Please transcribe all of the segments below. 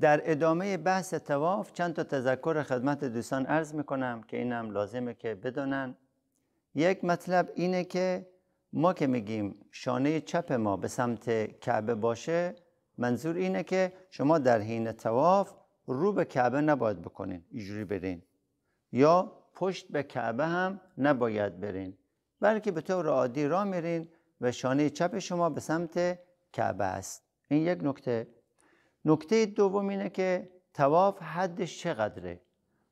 در ادامه بحث تواف چند تا تذکر خدمت دوستان عرض میکنم که اینم لازمه که بدانن یک مطلب اینه که ما که میگیم شانه چپ ما به سمت کعبه باشه منظور اینه که شما در حین تواف رو به کعبه نباید بکنین اینجوری برین یا پشت به کعبه هم نباید برین بلکه به طور عادی را میرین و شانه چپ شما به سمت کعبه است این یک نکته نکته دوم اینه که تواف حدش چقدره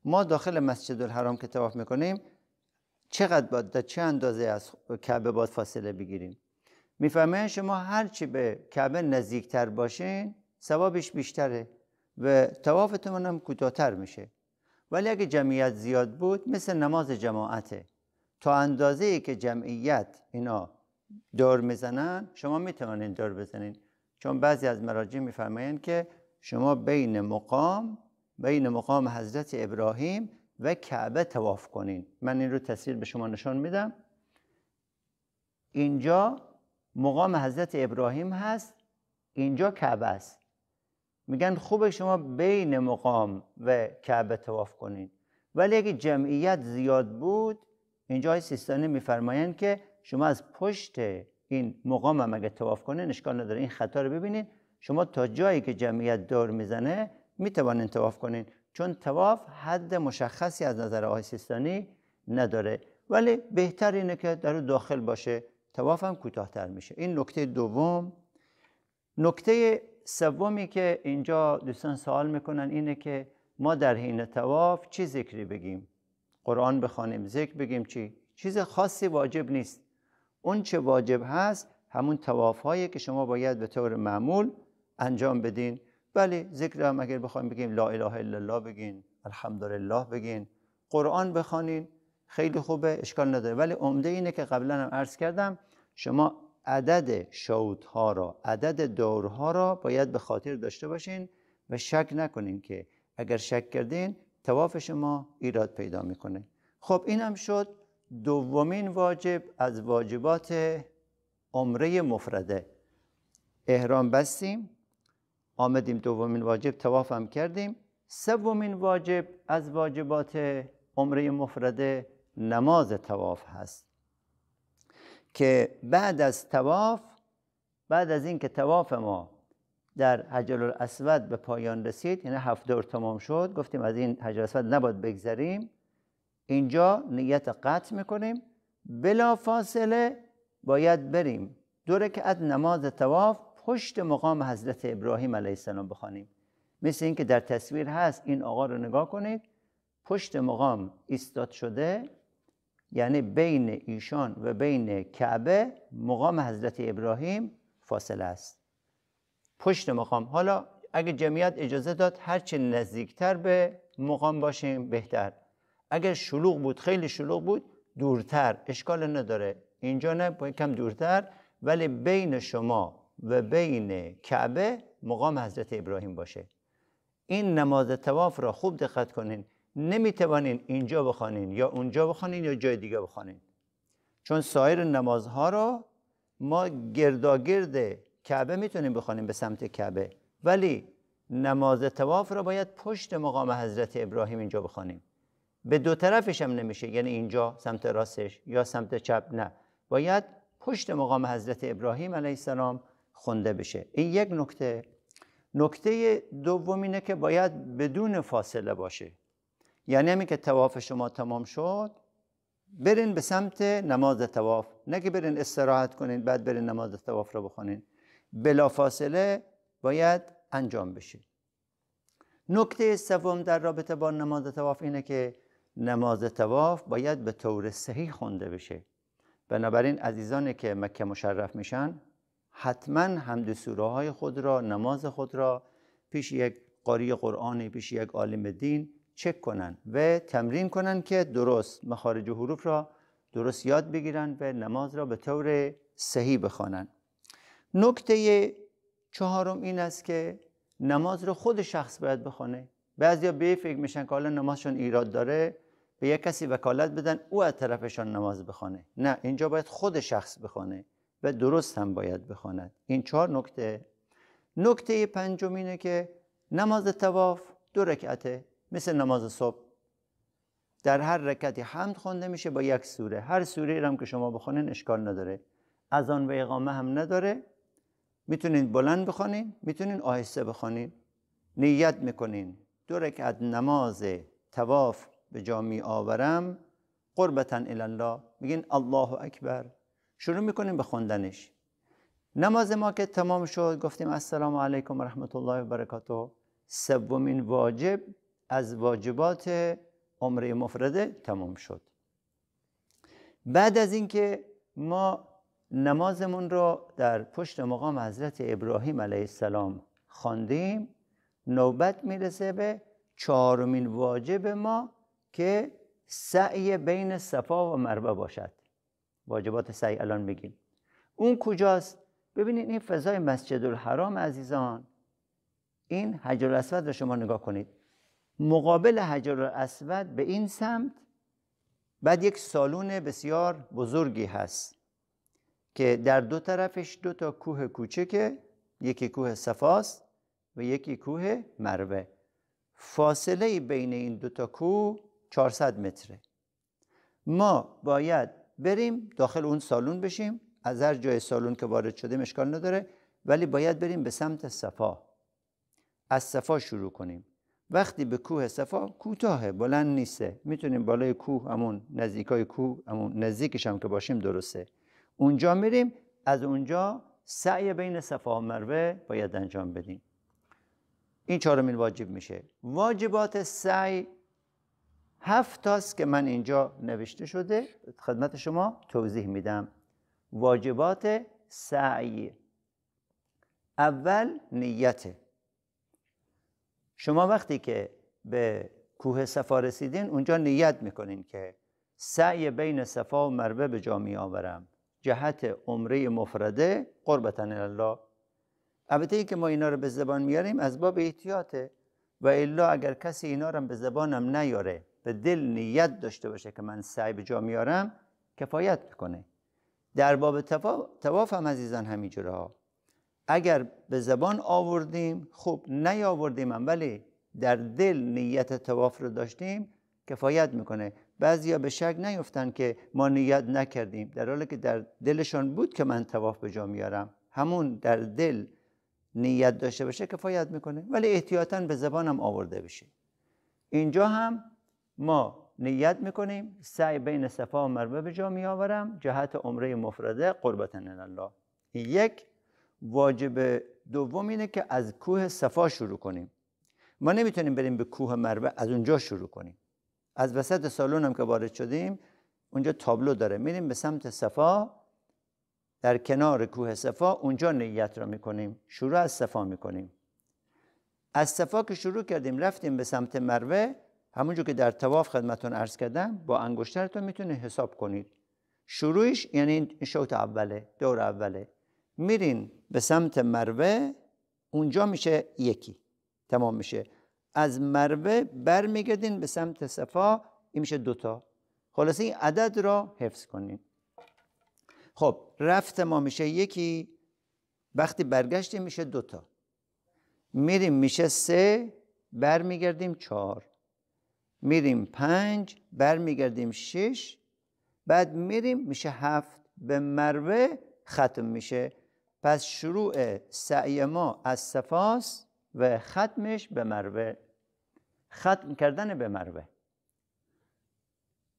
ما داخل مسجد الحرام که تواف میکنیم چقدر باید در چه اندازه از کعبه باید فاصله بگیریم میفهمه شما هرچی به کعبه نزدیکتر باشین ثوابش بیشتره و توافتون هم کوتاهتر میشه ولی اگه جمعیت زیاد بود مثل نماز جماعته تا اندازه ای که جمعیت اینا دور میزنن شما میتونین دور بزنین چون بعضی از مراجع میفرمایند که شما بین مقام بین مقام حضرت ابراهیم و کعبه تواف کنین من این رو تصویر به شما نشان میدم اینجا مقام حضرت ابراهیم هست اینجا کعبه است میگن خوبه شما بین مقام و کعبه تواف کنین ولی اگه جمعیت زیاد بود اینجا های سیستانی میفرمایند که شما از پشت این مقام هم اگه تواف کنه اشکال نداره این خطا رو ببینید شما تا جایی که جمعیت دور میزنه میتوانین تواف کنین چون تواف حد مشخصی از نظر آقای نداره ولی بهتر اینه که در داخل باشه تواف هم کوتاهتر میشه این نکته دوم نکته سومی که اینجا دوستان سوال میکنن اینه که ما در حین تواف چی ذکری بگیم قرآن بخوانیم ذکر بگیم چی چیز خاصی واجب نیست اون چه واجب هست همون تواف هایی که شما باید به طور معمول انجام بدین ولی ذکر هم اگر بخوایم بگیم لا اله الا الله بگین الحمدلله بگین قرآن بخوانین خیلی خوبه اشکال نداره ولی عمده اینه که قبلا هم عرض کردم شما عدد شوت ها را عدد دورها را باید به خاطر داشته باشین و شک نکنین که اگر شک کردین تواف شما ایراد پیدا میکنه خب اینم شد دومین واجب از واجبات عمره مفرده احرام بستیم آمدیم دومین واجب هم کردیم سومین واجب از واجبات عمره مفرده نماز تواف هست که بعد از تواف بعد از اینکه تواف ما در حجر الاسود به پایان رسید یعنی هفت دور تمام شد گفتیم از این حجر الاسود نباید بگذریم اینجا نیت قطع میکنیم بلا فاصله باید بریم دو رکعت نماز تواف پشت مقام حضرت ابراهیم علیه السلام بخوانیم مثل اینکه در تصویر هست این آقا رو نگاه کنید پشت مقام ایستاد شده یعنی بین ایشان و بین کعبه مقام حضرت ابراهیم فاصله است پشت مقام حالا اگه جمعیت اجازه داد هرچه نزدیکتر به مقام باشیم بهتر اگر شلوغ بود خیلی شلوغ بود دورتر اشکال نداره اینجا نه کم دورتر ولی بین شما و بین کعبه مقام حضرت ابراهیم باشه این نماز تواف را خوب دقت کنین نمیتوانین اینجا بخوانین یا اونجا بخوانین یا جای دیگه بخوانین چون سایر نمازها را ما گرداگرد کعبه میتونیم بخوانیم به سمت کعبه ولی نماز تواف را باید پشت مقام حضرت ابراهیم اینجا بخوانیم به دو طرفش هم نمیشه یعنی اینجا سمت راستش یا سمت چپ نه باید پشت مقام حضرت ابراهیم علیه السلام خونده بشه این یک نکته نکته دوم اینه که باید بدون فاصله باشه یعنی همین که تواف شما تمام شد برین به سمت نماز تواف نه که برین استراحت کنین بعد برین نماز تواف رو بخونین بلا فاصله باید انجام بشه نکته سوم در رابطه با نماز تواف اینه که نماز تواف باید به طور صحیح خونده بشه بنابراین عزیزانی که مکه مشرف میشن حتما حمد سوره های خود را نماز خود را پیش یک قاری قرآنی پیش یک عالم دین چک کنن و تمرین کنن که درست مخارج و حروف را درست یاد بگیرن و نماز را به طور صحیح بخوانن نکته چهارم این است که نماز را خود شخص باید بخونه بعضیا به فکر میشن که حالا نمازشون ایراد داره به یک کسی وکالت بدن او از طرفشان نماز بخوانه نه اینجا باید خود شخص بخوانه و درست هم باید بخواند این چهار نکته نکته پنجم اینه که نماز تواف دو رکعته مثل نماز صبح در هر رکعتی حمد خونده میشه با یک سوره هر سوره هم که شما بخونین اشکال نداره از آن و اقامه هم نداره میتونین بلند بخونین میتونین آهسته بخونین نیت میکنین دو رکعت نماز تواف به جا می آورم قربتن الله میگین الله اکبر شروع میکنیم به خوندنش نماز ما که تمام شد گفتیم السلام علیکم و رحمت الله و برکاته سومین واجب از واجبات عمره مفرده تمام شد بعد از اینکه ما نمازمون را در پشت مقام حضرت ابراهیم علیه السلام خواندیم نوبت میرسه به چهارمین واجب ما که سعی بین صفا و مروه باشد واجبات سعی الان میگیم اون کجاست ببینید این فضای مسجد الحرام عزیزان این حجر الاسود رو شما نگاه کنید مقابل حجر الاسود به این سمت بعد یک سالون بسیار بزرگی هست که در دو طرفش دو تا کوه کوچکه یکی کوه صفاست و یکی کوه مروه فاصله بین این دو تا کوه 400 متره ما باید بریم داخل اون سالون بشیم از هر جای سالون که وارد شده اشکال نداره ولی باید بریم به سمت صفا از صفا شروع کنیم وقتی به کوه صفا کوتاهه بلند نیسته میتونیم بالای کوه همون نزدیکای کوه همون نزدیکش هم که باشیم درسته اونجا میریم از اونجا سعی بین صفا و مروه باید انجام بدیم این چهارمین واجب میشه واجبات سعی هفت تاست که من اینجا نوشته شده خدمت شما توضیح میدم واجبات سعی اول نیت شما وقتی که به کوه صفا رسیدین اونجا نیت میکنین که سعی بین صفا و مروه به جا می آورم جهت عمره مفرده قربتن الله البته ای که ما اینا رو به زبان میاریم از باب احتیاطه و الا اگر کسی اینا رو به زبانم نیاره به دل نیت داشته باشه که من سعی به جا میارم کفایت میکنه در باب تواف هم عزیزان ها. اگر به زبان آوردیم خوب نیاوردیم هم ولی در دل نیت تواف رو داشتیم کفایت میکنه بعضیا به شک نیفتن که ما نیت نکردیم در حالی که در دلشان بود که من تواف به جا میارم همون در دل نیت داشته باشه کفایت میکنه ولی احتیاطا به زبانم آورده بشه اینجا هم ما نیت میکنیم سعی بین صفا و مروه به جا آورم جهت عمره مفرده قربت الله یک واجب دوم اینه که از کوه صفا شروع کنیم ما نمیتونیم بریم به کوه مروه از اونجا شروع کنیم از وسط سالون هم که وارد شدیم اونجا تابلو داره میریم به سمت صفا در کنار کوه صفا اونجا نیت را میکنیم شروع از صفا میکنیم از صفا که شروع کردیم رفتیم به سمت مروه همونجور که در تواف خدمتون عرض کردم با انگشترتون میتونید حساب کنید شروعش یعنی این اوله دور اوله میرین به سمت مروه اونجا میشه یکی تمام میشه از مروه برمیگردین به سمت صفا این میشه دوتا خلاصه این عدد را حفظ کنین خب رفت ما میشه یکی وقتی برگشتیم میشه دوتا میریم میشه سه برمیگردیم چهار میریم پنج برمیگردیم شش بعد میریم میشه هفت به مروه ختم میشه پس شروع سعی ما از سفاس و ختمش به مروه ختم کردن به مروه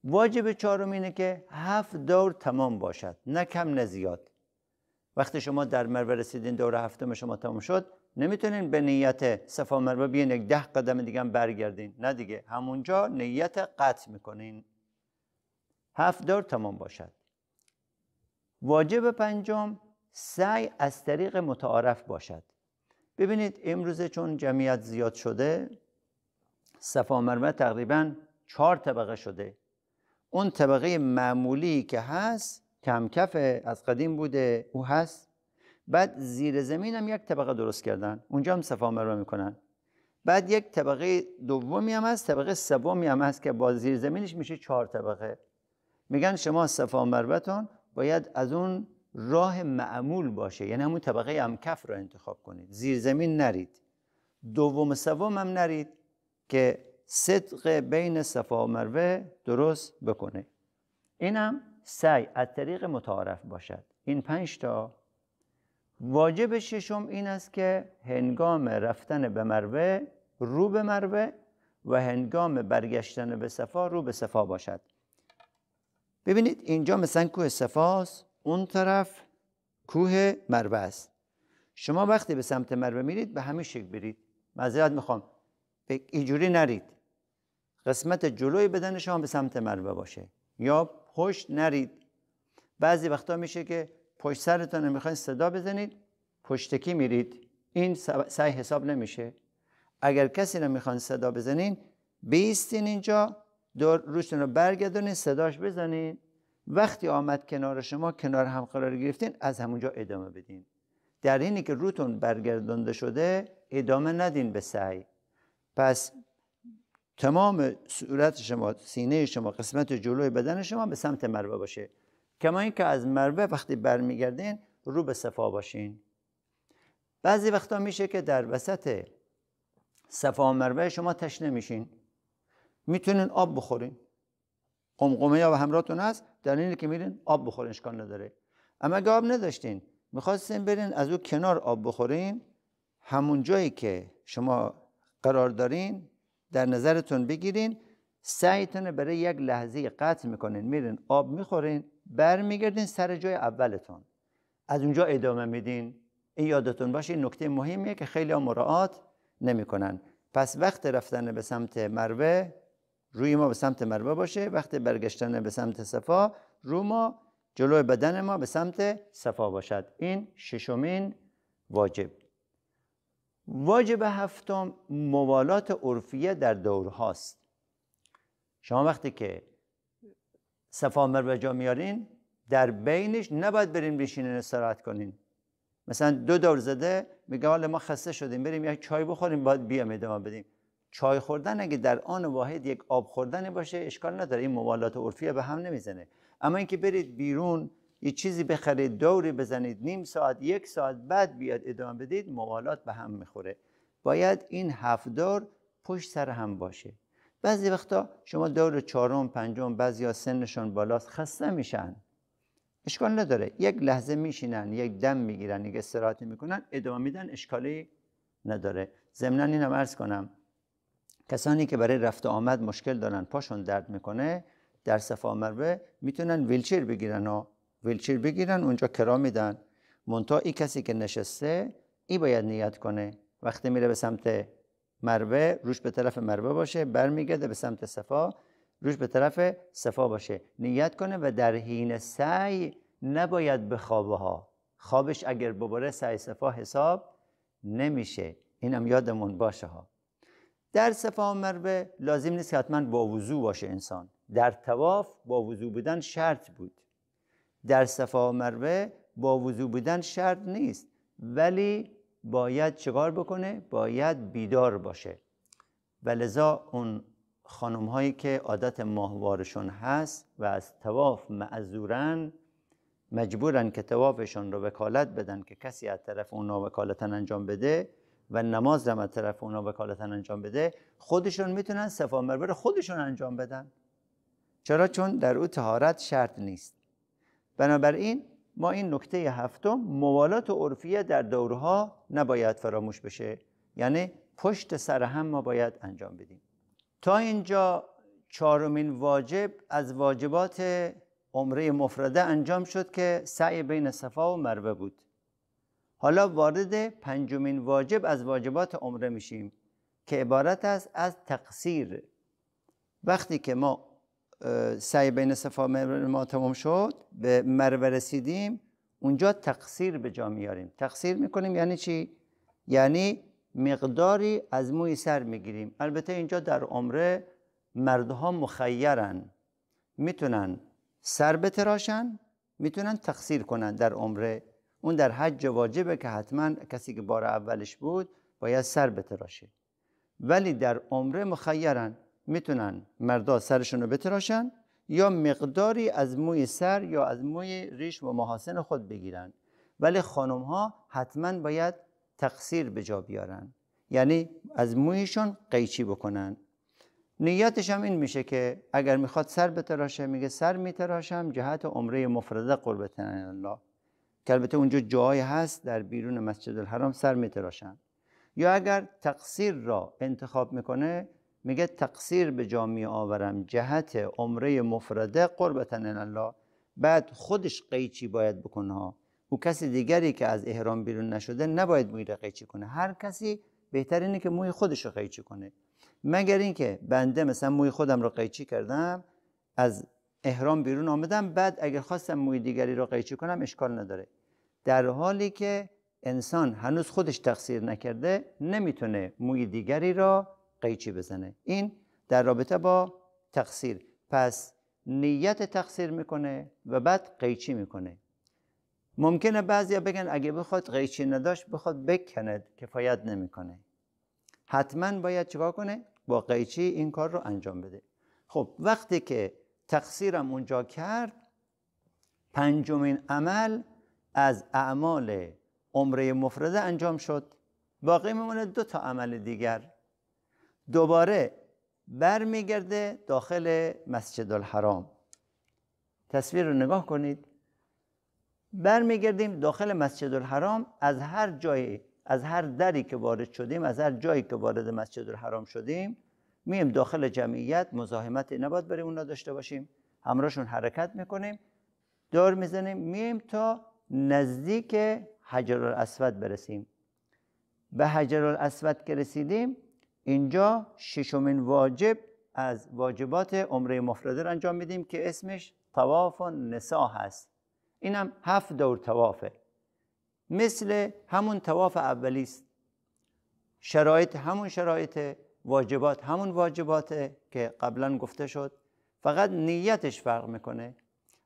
واجب چارم اینه که هفت دور تمام باشد نه کم نه زیاد وقتی شما در مروه رسیدین دور هفتم شما تمام شد نمیتونین به نیت صفا مروه بیین یک ده قدم دیگه برگردین نه دیگه همونجا نیت قطع میکنین هفت دور تمام باشد واجب پنجم سعی از طریق متعارف باشد ببینید امروز چون جمعیت زیاد شده صفا مروه تقریبا چهار طبقه شده اون طبقه معمولی که هست کمکف از قدیم بوده او هست بعد زیر زمین هم یک طبقه درست کردن اونجا هم صفا رو میکنن بعد یک طبقه دومی هم هست طبقه سومی هم هست که با زیر زمینش میشه چهار طبقه میگن شما صفا مروتون باید از اون راه معمول باشه یعنی همون طبقه کف را انتخاب کنید زیر زمین نرید دوم سوم هم نرید که صدق بین صفا مروه درست بکنه اینم سعی از طریق متعارف باشد این پنج تا واجب ششم این است که هنگام رفتن به مروه رو به مروه و هنگام برگشتن به صفا رو به صفا باشد ببینید اینجا مثلا کوه صفاست اون طرف کوه مروه است شما وقتی به سمت مروه میرید به همین شکل برید معذرت میخوام اینجوری نرید قسمت جلوی بدن شما به سمت مروه باشه یا پشت نرید بعضی وقتا میشه که پشت سرتون میخواین صدا بزنید پشتکی میرید این سعی حساب نمیشه اگر کسی رو میخوان صدا بزنین بیستین اینجا دور روشتون رو برگردونین صداش بزنین وقتی آمد کنار شما کنار هم قرار گرفتین از همونجا ادامه بدین در اینی که روتون برگردانده شده ادامه ندین به سعی پس تمام صورت شما سینه شما قسمت جلوی بدن شما به سمت مروه باشه کما اینکه از مروه وقتی برمیگردین رو به صفا باشین بعضی وقتا میشه که در وسط صفا و مروه شما تشنه میشین میتونین آب بخورین قمقمه یا همراهتون هست در اینه که میرین آب بخورین اشکال نداره اما اگه آب نداشتین میخواستین برین از او کنار آب بخورین همون جایی که شما قرار دارین در نظرتون بگیرین سعیتون برای یک لحظه قطع میکنین میرین آب میخورین برمیگردین سر جای اولتون از اونجا ادامه میدین این یادتون باشه این نکته مهمیه که خیلی مراعات نمیکنن پس وقت رفتن به سمت مروه روی ما به سمت مروه باشه وقت برگشتن به سمت صفا رو ما جلو بدن ما به سمت صفا باشد این ششمین واجب واجب هفتم موالات عرفیه در دورهاست شما وقتی که صفا مروه جا میارین در بینش نباید بریم بشینین استراحت کنین مثلا دو دور زده میگه حالا ما خسته شدیم بریم یک چای بخوریم باید بیام ادامه بدیم چای خوردن اگه در آن واحد یک آب خوردن باشه اشکال نداره این موالات عرفی به هم نمیزنه اما اینکه برید بیرون یه چیزی بخرید دوری بزنید نیم ساعت یک ساعت بعد بیاد ادامه بدید موالات به هم میخوره باید این هفت دور پشت سر هم باشه بعضی وقتا شما دور چهارم پنجم ها سنشون بالاست خسته میشن اشکال نداره یک لحظه میشینن یک دم میگیرن یک استراحت میکنن ادامه میدن اشکالی نداره این اینم عرض کنم کسانی که برای رفت آمد مشکل دارن پاشون درد میکنه در صفا مروه میتونن ویلچیر بگیرن و ویلچیر بگیرن اونجا کرا میدن منتها کسی که نشسته ای باید نیت کنه وقتی میره به سمت مروه روش به طرف مروه باشه برمیگرده به سمت صفا روش به طرف صفا باشه نیت کنه و در حین سعی نباید به خوابه ها خوابش اگر بباره سعی صفا حساب نمیشه اینم یادمون باشه ها در صفا و مروه لازم نیست که حتما با وضو باشه انسان در تواف با وضو بودن شرط بود در صفا و مروه با وضوع بودن شرط نیست ولی باید چکار بکنه باید بیدار باشه ولذا اون خانم هایی که عادت ماهوارشون هست و از تواف معذورن مجبورن که توافشون رو وکالت بدن که کسی از طرف اونا وکالتا انجام بده و نماز هم از طرف اونا وکالتن انجام بده خودشون میتونن صفا مروه خودشون انجام بدن چرا چون در او تهارت شرط نیست بنابراین ما این نکته هفتم موالات عرفیه در دورها نباید فراموش بشه یعنی پشت سر هم ما باید انجام بدیم تا اینجا چهارمین واجب از واجبات عمره مفرده انجام شد که سعی بین صفا و مروه بود حالا وارد پنجمین واجب از واجبات عمره میشیم که عبارت است از تقصیر وقتی که ما سعی بین صفا ما تمام شد به مروه رسیدیم اونجا تقصیر به جا میاریم تقصیر میکنیم یعنی چی؟ یعنی مقداری از موی سر میگیریم البته اینجا در عمره مردها مخیرن میتونن سر بتراشن میتونن تقصیر کنن در عمره اون در حج واجبه که حتما کسی که بار اولش بود باید سر بتراشه ولی در عمره مخیرن میتونن مردا سرشون رو بتراشن یا مقداری از موی سر یا از موی ریش و محاسن خود بگیرن ولی خانم ها حتما باید تقصیر به جا بیارن یعنی از مویشون قیچی بکنن نیتش هم این میشه که اگر میخواد سر بتراشه میگه سر میتراشم جهت عمره مفرده قربتن الله که البته اونجا جایی هست در بیرون مسجد الحرام سر میتراشن یا اگر تقصیر را انتخاب میکنه میگه تقصیر به جا آورم جهت عمره مفرده قربتن الله بعد خودش قیچی باید بکنه او کسی دیگری که از احرام بیرون نشده نباید موی را قیچی کنه هر کسی بهتر اینه که موی خودش رو قیچی کنه مگر اینکه بنده مثلا موی خودم رو قیچی کردم از احرام بیرون آمدم بعد اگر خواستم موی دیگری رو قیچی کنم اشکال نداره در حالی که انسان هنوز خودش تقصیر نکرده نمیتونه موی دیگری را قیچی بزنه این در رابطه با تقصیر پس نیت تقصیر میکنه و بعد قیچی میکنه ممکنه بعضیا بگن اگه بخواد قیچی نداشت بخواد بکنه کفایت نمیکنه حتما باید چیکار کنه با قیچی این کار رو انجام بده خب وقتی که تقصیرم اونجا کرد پنجمین عمل از اعمال عمره مفرده انجام شد باقی میمونه دو تا عمل دیگر دوباره برمیگرده داخل مسجد الحرام تصویر رو نگاه کنید برمیگردیم داخل مسجد الحرام از هر جایی از هر دری که وارد شدیم از هر جایی که وارد مسجد الحرام شدیم میم داخل جمعیت مزاحمتی نباید برای اونا داشته باشیم همراهشون حرکت میکنیم دور میزنیم میم تا نزدیک حجر الاسود برسیم به حجر الاسود که رسیدیم اینجا ششمین واجب از واجبات عمره مفرده را انجام میدیم که اسمش تواف نسا هست اینم هفت دور توافه مثل همون تواف اولی است شرایط همون شرایط واجبات همون واجباته که قبلا گفته شد فقط نیتش فرق میکنه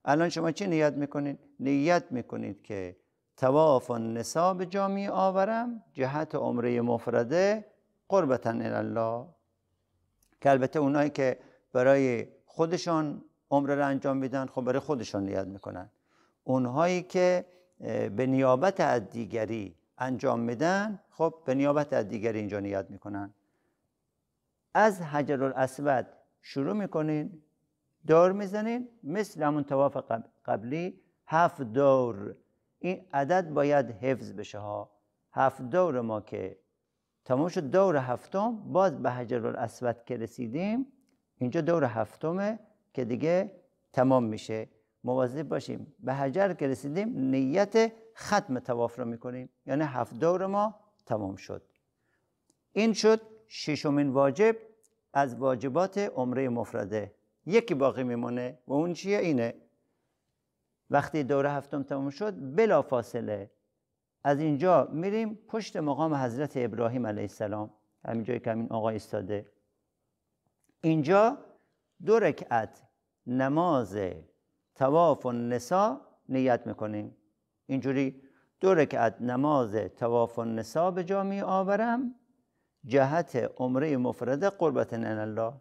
الان شما چی نیت میکنید؟ نیت میکنید که تواف نسا به جامعه آورم جهت عمره مفرده قربتن الله که البته اونایی که برای خودشان عمر را انجام میدن خب برای خودشان نیت میکنن اونهایی که به نیابت از دیگری انجام میدن خب به نیابت از دیگری اینجا نیت میکنن از حجر الاسود شروع میکنین دور میزنین مثل همون تواف قبلی هفت دور این عدد باید حفظ بشه ها هفت دور ما که تمام شد دور هفتم باز به حجر الاسود که رسیدیم اینجا دور هفتمه که دیگه تمام میشه مواظب باشیم به حجر که رسیدیم نیت ختم تواف رو میکنیم یعنی هفت دور ما تمام شد این شد ششمین واجب از واجبات عمره مفرده یکی باقی میمونه و اون چیه اینه وقتی دور هفتم تمام شد بلا فاصله از اینجا میریم پشت مقام حضرت ابراهیم علیه السلام همین جایی که همین آقا ایستاده اینجا دو رکعت نماز تواف و نسا نیت میکنیم اینجوری دو رکعت نماز تواف و نسا به جا می آورم جهت عمره مفرد قربت الله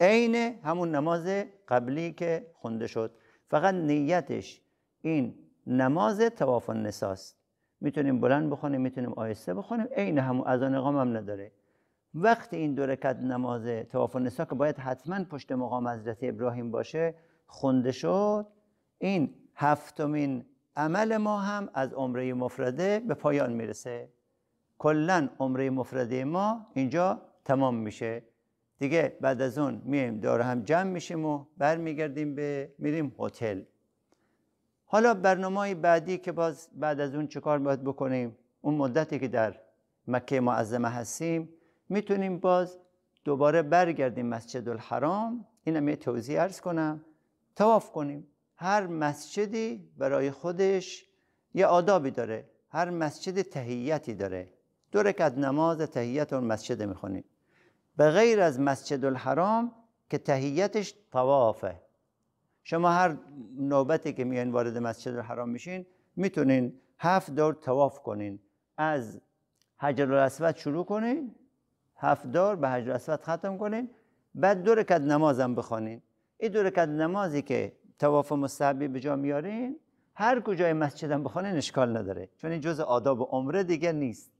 عین همون نماز قبلی که خونده شد فقط نیتش این نماز تواف و نساست میتونیم بلند بخونیم میتونیم آهسته بخونیم عین هم آن اقام هم نداره وقت این دو رکعت نماز طواف نسا که باید حتما پشت مقام حضرت ابراهیم باشه خونده شد این هفتمین عمل ما هم از عمره مفرده به پایان میرسه کلا عمره مفرده ما اینجا تمام میشه دیگه بعد از اون میایم داره هم جمع میشیم و برمیگردیم به میریم هتل حالا برنامه بعدی که باز بعد از اون چکار باید بکنیم اون مدتی که در مکه معظمه هستیم میتونیم باز دوباره برگردیم مسجد الحرام اینم یه توضیح ارز کنم تواف کنیم هر مسجدی برای خودش یه آدابی داره هر مسجد تهیتی داره دو رکعت نماز تهیت اون مسجد میخونیم به غیر از مسجد الحرام که تهیتش توافه شما هر نوبتی که میان وارد مسجد الحرام میشین میتونین هفت دور تواف کنین از حجر الاسود شروع کنین هفت دور به حجر الاسود ختم کنین بعد دو رکعت نمازم بخوانین این دو رکعت نمازی که تواف مستحبی به جا میارین هر کجای مسجدم بخوانین اشکال نداره چون این جز آداب عمره دیگه نیست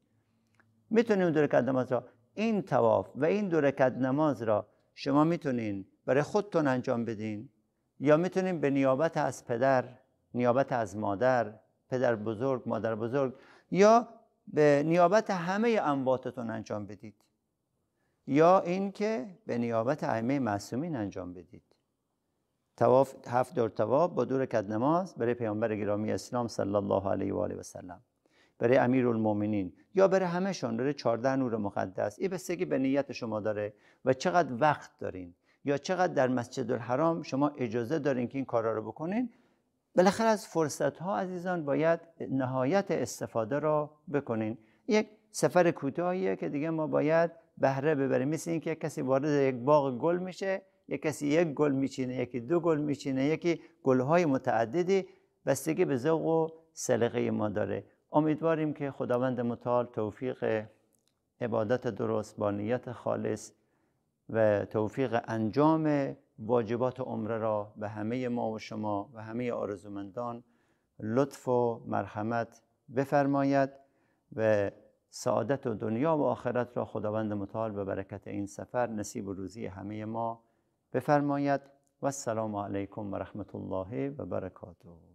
میتونین دو رکعت نماز را این تواف و این دو رکعت نماز را شما میتونین برای خودتون انجام بدین یا میتونیم به نیابت از پدر نیابت از مادر پدر بزرگ مادر بزرگ یا به نیابت همه امواتتون انجام بدید یا اینکه به نیابت ائمه معصومین انجام بدید تواف هفت دور تواف با دور کد نماز برای پیامبر گرامی اسلام صلی الله علیه و آله و سلم برای امیرالمومنین یا برای شان، برای 14 نور مقدس این بستگی به نیت شما داره و چقدر وقت دارین یا چقدر در مسجد الحرام شما اجازه دارین که این کارا رو بکنین بالاخره از فرصت ها عزیزان باید نهایت استفاده را بکنین یک سفر کوتاهیه که دیگه ما باید بهره ببریم مثل اینکه کسی وارد یک باغ گل میشه یک کسی یک گل میچینه یکی دو گل میچینه یکی های متعددی بستگی به ذوق و سلیقه ما داره امیدواریم که خداوند متعال توفیق عبادت درست با نیت خالص و توفیق انجام واجبات عمره را به همه ما و شما و همه آرزومندان لطف و مرحمت بفرماید و سعادت و دنیا و آخرت را خداوند متعال به برکت این سفر نصیب و روزی همه ما بفرماید و السلام علیکم و رحمت الله و برکاته